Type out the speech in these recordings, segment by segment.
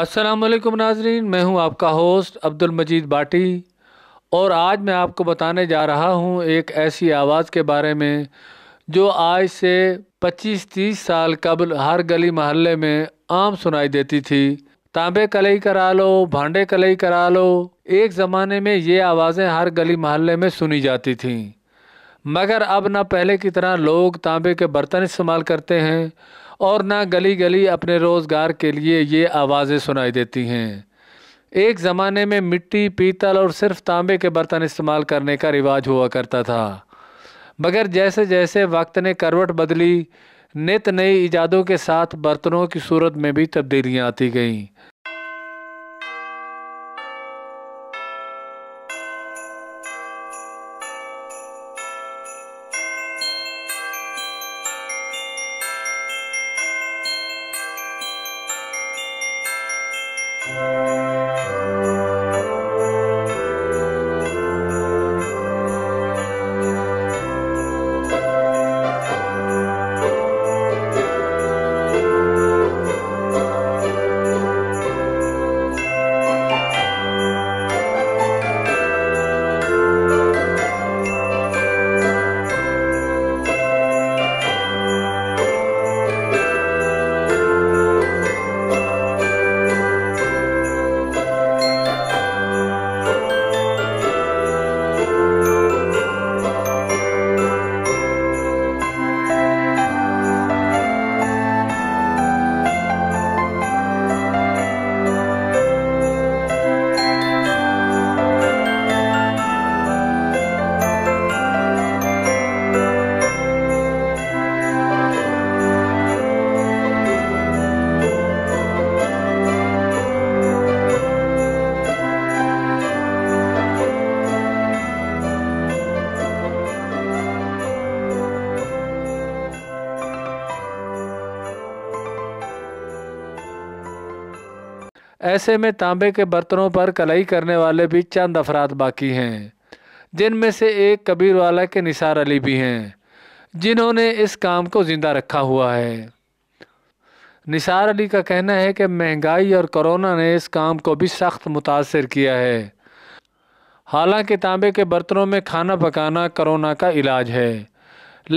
असलकम नाजरीन मैं हूं आपका होस्ट अब्दुल मजीद बाटी और आज मैं आपको बताने जा रहा हूं एक ऐसी आवाज़ के बारे में जो आज से 25-30 साल कबल हर गली मोहल्ले में आम सुनाई देती थी तांबे कलई करा लो भांडे कलई करा लो एक ज़माने में ये आवाज़ें हर गली मोहल्ले में सुनी जाती थीं मगर अब ना पहले की तरह लोग तांबे के बर्तन इस्तेमाल करते हैं और ना गली गली अपने रोज़गार के लिए ये आवाज़ें सुनाई देती हैं एक ज़माने में मिट्टी पीतल और सिर्फ तांबे के बर्तन इस्तेमाल करने का रिवाज हुआ करता था मगर जैसे जैसे वक्त ने करवट बदली नित नई ईजादों के साथ बर्तनों की सूरत में भी तब्दीलियाँ आती गईं ऐसे में तांबे के बर्तनों पर कलाई करने वाले भी चंद अफराद बाकी हैं जिनमें से एक कबीर वाला के निसार अली भी हैं जिन्होंने इस काम को ज़िंदा रखा हुआ है निसार अली का कहना है कि महंगाई और कोरोना ने इस काम को भी सख्त मुतासर किया है हालांकि तांबे के बर्तनों में खाना पकाना कोरोना का इलाज है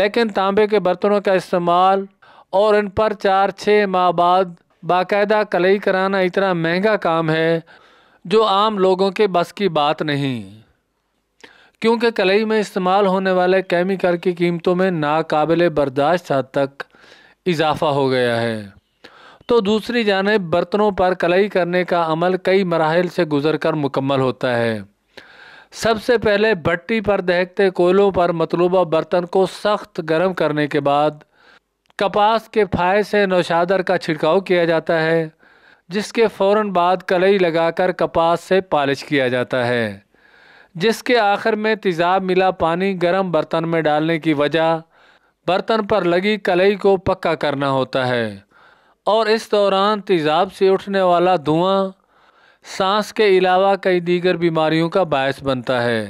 लेकिन तांबे के बर्तनों का इस्तेमाल और इन पर चार छः माह बाद बाकायदा कलई कराना इतना महंगा काम है जो आम लोगों के बस की बात नहीं क्योंकि कलई में इस्तेमाल होने वाले केमिकल की कीमतों में नाकबिल बर्दाश्त हद तक इजाफा हो गया है तो दूसरी जानब बर्तनों पर कलई करने का अमल कई मराहल से गुजर कर मुकम्मल होता है सबसे पहले भट्टी पर दहकते कोयलों पर मतलूबा बर्तन को सख्त गर्म करने के बाद कपास के फाय से नौशादर का छिड़काव किया जाता है जिसके फ़ौर बाद कलई लगाकर कपास से पालिश किया जाता है जिसके आखिर में तेज़ाब मिला पानी गर्म बर्तन में डालने की वजह बर्तन पर लगी कलई को पक्का करना होता है और इस दौरान तेज़ाब से उठने वाला धुआं सांस के अलावा कई दीगर बीमारियों का बायस बनता है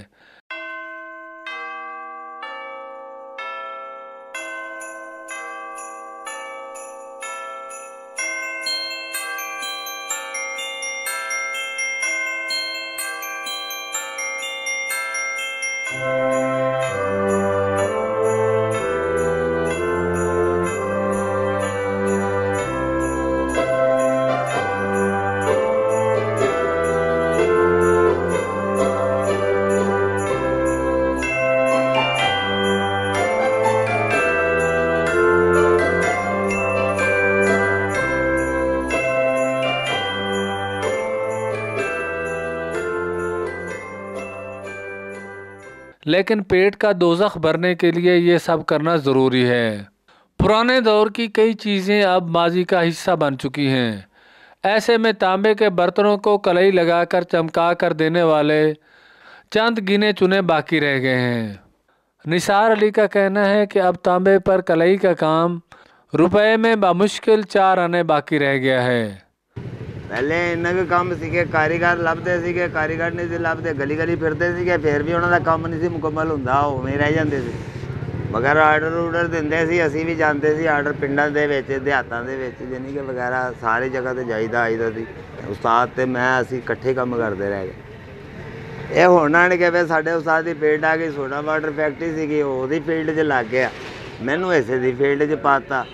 लेकिन पेट का दोजख भरने के लिए ये सब करना ज़रूरी है पुराने दौर की कई चीज़ें अब माजी का हिस्सा बन चुकी हैं ऐसे में तांबे के बर्तनों को कलई लगाकर चमका कर देने वाले चंद गिने चुने बाकी रह गए हैं निसार अली का कहना है कि अब तांबे पर कलई का काम रुपए में बामुश्किल चार आने बाकी रह गया है ਪਹਿਲੇ ਇਹਨਾਂ ਦਾ ਕੰਮ ਸੀਗੇ ਕਾਰੀਗਰ ਲੱਭਦੇ ਸੀਗੇ ਕਾਰੀਗਰ ਨਹੀਂ ਸੀ ਲੱਭਦੇ ਗਲੀ ਗਲੀ ਫਿਰਦੇ ਸੀਗੇ ਫਿਰ ਵੀ ਉਹਨਾਂ ਦਾ ਕੰਮ ਨਹੀਂ ਸੀ ਮੁਕੰਮਲ ਹੁੰਦਾ ਉਹ ਉਵੇਂ ਰਹਿ ਜਾਂਦੇ ਸੀ ਮਗਰ ਆਰਡਰ ਉਡਰ ਦਿੰਦੇ ਸੀ ਅਸੀਂ ਵੀ ਜਾਂਦੇ ਸੀ ਆਰਡਰ ਪਿੰਡਾਂ ਦੇ ਵਿੱਚ ਦਿਹਾਤਾਂ ਦੇ ਵਿੱਚ ਜਿੰਨੀ ਕਿ ਵਗੈਰਾ ਸਾਰੇ ਜਗ੍ਹਾ ਤੇ ਜਾਈਦਾ ਆਈਦਾ ਸੀ ਉਸਤਾਦ ਤੇ ਮੈਂ ਅਸੀਂ ਇਕੱਠੇ ਕੰਮ ਕਰਦੇ ਰਹੇ ਇਹ ਹੁਣ ਕੇ ਵੇ ਸਾਡੇ ਉਸਤਾਦ ਦੀ ਫੀਲਡ ਆ ਗਈ ਸੋਨਾ ਵਾਟਰ ਫੈਕਟਰੀ ਸੀਗੀ ਉਹਦੀ ਫੀਲਡ 'ਚ ਲੱਗ ਗਿਆ ਮੈਨੂੰ ਐਸੇ ਦੀ ਫੀਲਡ 'ਚ ਪਾਤਾ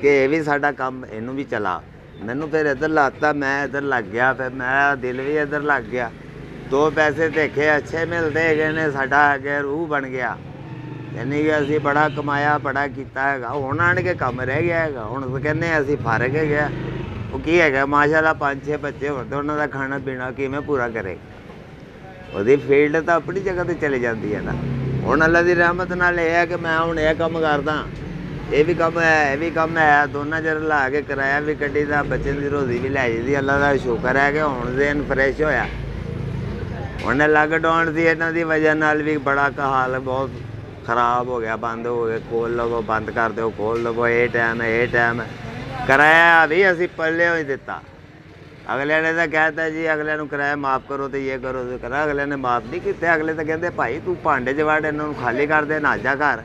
ਕਿ ਇਹ ਵੀ ਸਾਡਾ ਕੰਮ ਇਹਨੂੰ ਵੀ ਚਲਾ ਮੈਨੂੰ ਫਿਰ ਇੱਧਰ ਲਾਤਾ ਮੈਂ ਇੱਧਰ ਲੱਗ ਗਿਆ ਫਿਰ ਮੇਰਾ ਦਿਲ ਵੀ ਇੱਧਰ ਲੱਗ ਗਿਆ ਦੋ ਪੈਸੇ ਦੇਖੇ ਅੱਛੇ ਮਿਲਦੇ ਹੈਗੇ ਨੇ ਸਾਡਾ ਅਗੇ ਰੂਹ ਬਣ ਗਿਆ ਯਾਨੀ ਕਿ ਅਸੀਂ ਬੜਾ ਕਮਾਇਆ ਬੜਾ ਕੀਤਾ ਹੈਗਾ ਹੁਣ ਆਣ ਕੇ ਕੰਮ ਰਹਿ ਗਿਆ ਹੈਗਾ ਹੁਣ ਕਹਿੰਦੇ ਅਸੀਂ ਫਰਕ ਗਿਆ ਉਹ ਕੀ ਹੈਗਾ ਮਾਸ਼ਾਅੱਲਾ ਪੰਜ ਛੇ ਬੱਚੇ ਹੋਣ ਤੇ ਉਹਨਾਂ ਦਾ ਖਾਣਾ ਪੀਣਾ ਕਿਵੇਂ ਪੂਰਾ ਕਰੇ ਉਹਦੀ ਫੀਲਡ ਤਾਂ ਆਪਣੀ ਜਗ੍ਹਾ ਤੇ ਚਲੇ ਜਾਂਦੀ ਹੈ ਨਾ ਹੁਣ ਅੱਲਾ ਦੀ ਰਹਿਮਤ ਨਾਲ ਇਹ ਹੈ ਕਿ ਮੈਂ ਹੁਣ ਇਹ ਕੰਮ ਕਰਦਾ ਇਹ ਵੀ ਕੰਮ ਹੈ ਇਹ ਵੀ ਕੰਮ ਹੈ ਦੋਨਾਂ ਜਰ ਲਾ ਕੇ ਕਰਾਇਆ ਵੀ ਕੱਢੀ ਦਾ ਬੱਚੇ ਦੀ ਰੋਜ਼ੀ ਵੀ ਲੈ ਜੀਦੀ ਦੀ ਅੱਲਾ ਦਾ ਸ਼ੁਕਰ ਹੈ ਕਿ ਹੁਣ ਦੇਨ ਫਰੈਸ਼ ਹੋਇਆ ਉਹਨੇ ਲਾਕਡਾਊਨ ਦੀ ਇਹਨਾਂ ਦੀ ਵਜ੍ਹਾ ਨਾਲ ਵੀ ਬੜਾ ਕਹਾਲ ਬਹੁਤ ਖਰਾਬ ਹੋ ਗਿਆ ਬੰਦ ਹੋ ਗਿਆ ਕੋਲ ਲਵੋ ਬੰਦ ਕਰ ਦਿਓ ਕੋਲ ਲਵੋ ਇਹ ਟਾਈਮ ਹੈ ਇਹ ਟਾਈਮ ਹੈ ਕਰਾਇਆ ਵੀ ਅਸੀਂ ਪੱਲੇ ਹੋਈ ਦਿੱਤਾ ਅਗਲੇ ਨੇ ਤਾਂ ਕਹਿਤਾ ਜੀ ਅਗਲੇ ਨੂੰ ਕਿਰਾਇਆ ਮਾਫ ਕਰੋ ਤੇ ਇਹ ਕਰੋ ਤੇ ਕਰਾ ਅਗਲੇ ਨੇ ਮਾਫ ਨਹੀਂ ਕੀਤਾ ਅਗਲੇ ਤਾਂ ਕਹਿੰਦੇ ਭਾਈ ਤੂੰ ਭਾਂਡੇ ਜਵਾੜ ਇਹਨਾਂ ਨੂੰ ਖਾਲੀ ਕਰ ਦੇ ਨਾ ਜਾ ਘਰ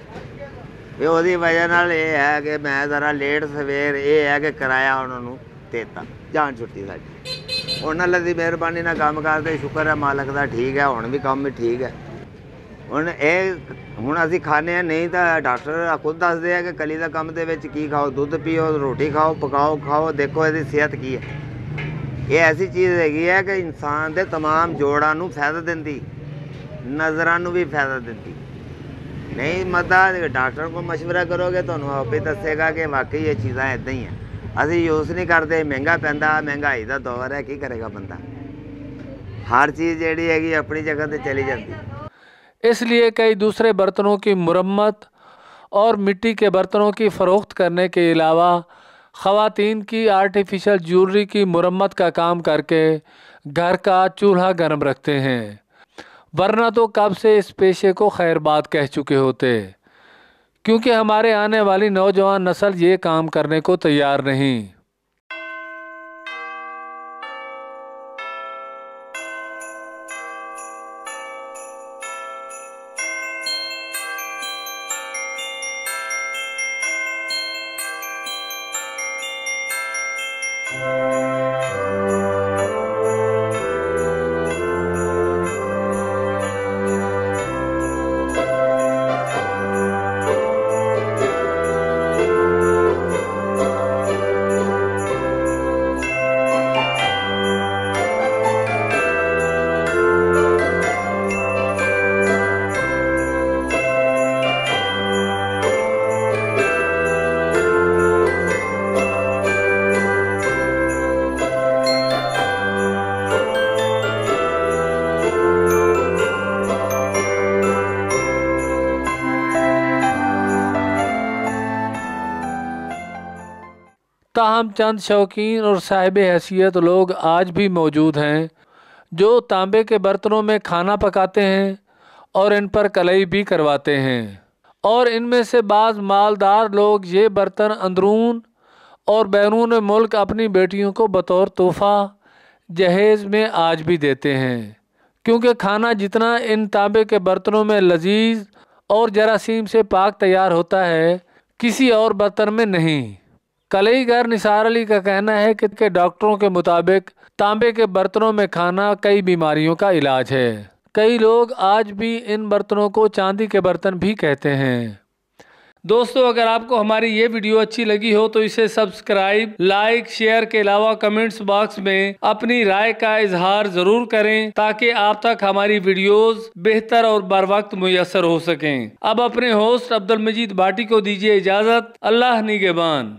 ਵੀ ਉਹਦੀ ਵਜ੍ਹਾ ਨਾਲ ਇਹ ਹੈ ਕਿ ਮੈਂ ਜ਼ਰਾ ਲੇਟ ਸਵੇਰ ਇਹ ਹੈ ਕਿ ਕਿਰਾਇਆ ਉਹਨਾਂ ਨੂੰ ਦਿੱਤਾ ਜਾਨ ਛੁੱਟੀ ਸਾਡੀ ਉਹਨਾਂ ਲਈ ਦੀ ਮਿਹਰਬਾਨੀ ਨਾਲ ਕੰਮ ਕਰਦੇ ਸ਼ੁਕਰ ਹੈ ਮਾਲਕ ਦਾ ਠੀਕ ਹੈ ਹੁਣ ਵੀ ਕੰਮ ਵੀ ਠੀਕ ਹੈ ਹੁਣ ਇਹ ਹੁਣ ਅਸੀਂ ਖਾਣੇ ਆ ਨਹੀਂ ਤਾਂ ਡਾਕਟਰ ਖੁਦ ਦੱਸਦੇ ਆ ਕਿ ਕਲੀ ਦਾ ਕੰਮ ਦੇ ਵਿੱਚ ਕੀ ਖਾਓ ਦੁੱਧ ਪੀਓ ਰੋਟੀ ਖਾਓ ਪਕਾਓ ਖਾਓ ਦੇਖੋ ਇਹਦੀ ਸਿਹਤ ਕੀ ਹੈ ਇਹ ਐਸੀ ਚੀਜ਼ ਹੈਗੀ ਹੈ ਕਿ ਇਨਸਾਨ ਦੇ तमाम ਜੋੜਾਂ ਨੂੰ ਫਾਇਦਾ ਦਿੰਦੀ ਨਜ਼ਰਾਂ ਨੂੰ ਵੀ ਫਾਇਦਾ ਦਿੰਦੀ नहीं मतलब डॉक्टर को मशवरा करोगे तो आपे दसेगा कि वाकई ये चीज़ा इदा ही हैं ਅਸੀਂ यूज नहीं करते महंगा पैंता महंगाई का दौर है ਕੀ करेगा बंदा हर चीज़ जी है अपनी जगह पर चली जाती इसलिए कई दूसरे बर्तनों की मुरम्मत और मिट्टी के बर्तनों की फ़रोख्त करने के अलावा ख़वातीन की आर्टिफिशियल ज्वेलरी की मुरम्मत का काम करके घर का चूल्हा गर्म रखते हैं वरना तो कब से इस पेशे को खैरबाद कह चुके होते क्योंकि हमारे आने वाली नौजवान नस्ल ये काम करने को तैयार नहीं Thank you. ताहम चंद शौकीन और साहिब हैसियत लोग आज भी मौजूद हैं जो तांबे के बर्तनों में खाना पकाते हैं और इन पर कलई भी करवाते हैं और इनमें से बाज़ मालदार लोग ये बर्तन अंदरून और बैरून मुल्क अपनी बेटियों को बतौर तोहफ़ा जहेज़ में आज भी देते हैं क्योंकि खाना जितना इन तांबे के बर्तनों में लजीज और जरासीम से पाक तैयार होता है किसी और बर्तन में नहीं कलईगर निसार अली का कहना है कि के डॉक्टरों के मुताबिक तांबे के बर्तनों में खाना कई बीमारियों का इलाज है कई लोग आज भी इन बर्तनों को चांदी के बर्तन भी कहते हैं दोस्तों अगर आपको हमारी ये वीडियो अच्छी लगी हो तो इसे सब्सक्राइब लाइक शेयर के अलावा कमेंट्स बॉक्स में अपनी राय का इजहार जरूर करें ताकि आप तक हमारी वीडियोस बेहतर और बर वक्त मुयसर हो सकें अब अपने होस्ट अब्दुल मजीद भाटी को दीजिए इजाज़त अल्लाह निगेबान